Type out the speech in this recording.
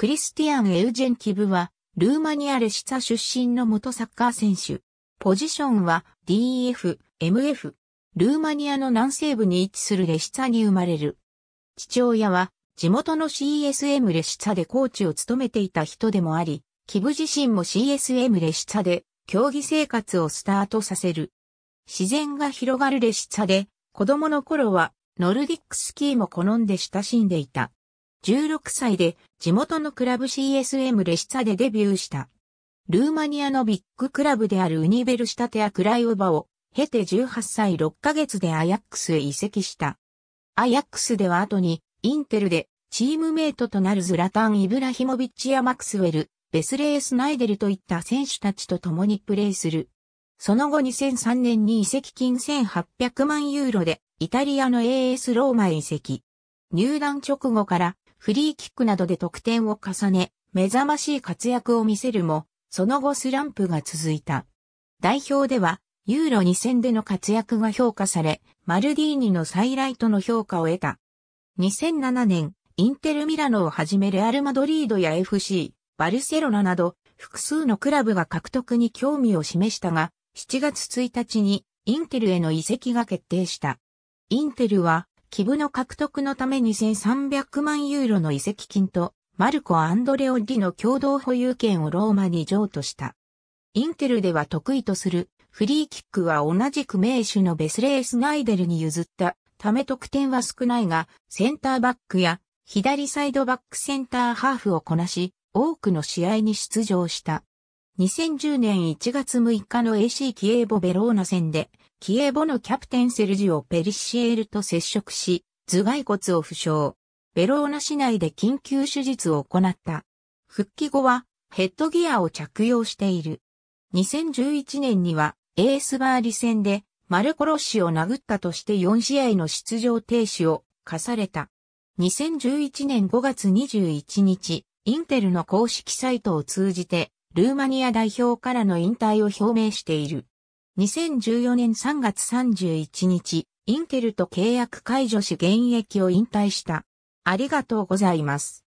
クリスティアン・エウジェン・キブは、ルーマニア・レシツァ出身の元サッカー選手。ポジションは DF、MF。ルーマニアの南西部に位置するレシツァに生まれる。父親は、地元の CSM レシツァでコーチを務めていた人でもあり、キブ自身も CSM レシツァで、競技生活をスタートさせる。自然が広がるレシツァで、子供の頃は、ノルディックスキーも好んで親しんでいた。16歳で地元のクラブ CSM レシサでデビューした。ルーマニアのビッグクラブであるウニベルシタテアクライオバを経て18歳6ヶ月でアヤックスへ移籍した。アヤックスでは後にインテルでチームメイトとなるズラタン・イブラヒモビッチやマクスウェル、ベスレー・スナイデルといった選手たちと共にプレーする。その後2003年に移籍金1800万ユーロでイタリアの AS ローマへ移籍。入団直後からフリーキックなどで得点を重ね、目覚ましい活躍を見せるも、その後スランプが続いた。代表では、ユーロ2戦での活躍が評価され、マルディーニの再来との評価を得た。2007年、インテルミラノをはじめレアルマドリードや FC、バルセロナなど、複数のクラブが獲得に興味を示したが、7月1日にインテルへの移籍が決定した。インテルはキブの獲得のために3 0 0万ユーロの遺跡金と、マルコ・アンドレオ・ディの共同保有権をローマに譲渡した。インテルでは得意とするフリーキックは同じく名手のベスレー・スナイデルに譲ったため得点は少ないが、センターバックや左サイドバックセンターハーフをこなし、多くの試合に出場した。2010年1月6日の AC キエーボベローナ戦で、キエボのキャプテンセルジオ・ペリシエールと接触し、頭蓋骨を負傷。ベローナ市内で緊急手術を行った。復帰後はヘッドギアを着用している。2011年にはエースバーリ戦でマルコロッシを殴ったとして4試合の出場停止を課された。2011年5月21日、インテルの公式サイトを通じて、ルーマニア代表からの引退を表明している。2014年3月31日、インテルと契約解除し現役を引退した。ありがとうございます。